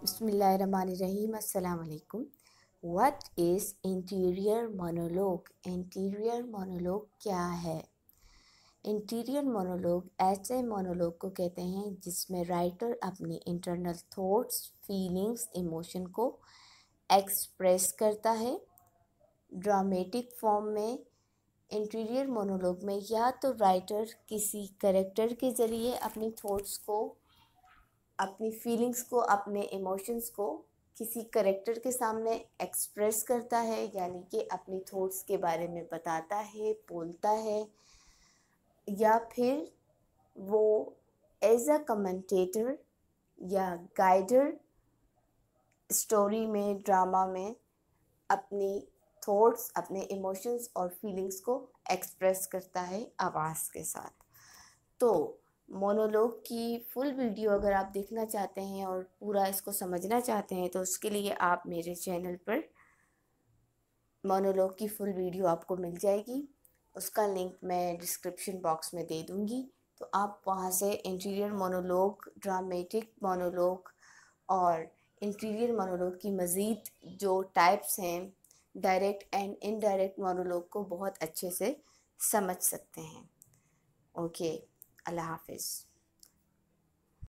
Bismillahirrahmanirrahim. Assalamu alaikum. What is interior monologue Interior क्या है interior monologue ऐसे monologue को कहते हैं जिसमें राइटर अपनी इंटरनल थॉट्स फीलिंग्स इमोशन को एक्सप्रेस करता है ड्रामेटिक फॉर्म में इंटीरियर मोनोलॉग में या तो राइटर किसी करेक्टर के ज़रिए अपनी थॉट्स को अपनी फीलिंग्स को अपने इमोशंस को किसी करेक्टर के सामने एक्सप्रेस करता है यानी कि अपनी थॉट्स के बारे में बताता है बोलता है या फिर वो एज अ कमेंटेटर या गाइडर स्टोरी में ड्रामा में अपनी थॉट्स अपने इमोशंस और फीलिंग्स को एक्सप्रेस करता है आवाज़ के साथ तो मोनोलॉग की फुल वीडियो अगर आप देखना चाहते हैं और पूरा इसको समझना चाहते हैं तो उसके लिए आप मेरे चैनल पर मोनोलॉग की फुल वीडियो आपको मिल जाएगी उसका लिंक मैं डिस्क्रिप्शन बॉक्स में दे दूँगी तो आप वहाँ से इंटीरियर मोनोलॉग ड्रामेटिक मोनोलॉग और इंटीरियर मोनोलॉग की मज़ीद जो टाइप्स हैं डायरेक्ट एंड इनडायरेक्ट मोनोलॉग को बहुत अच्छे से समझ सकते हैं ओके okay. अल्लाह हाफिज़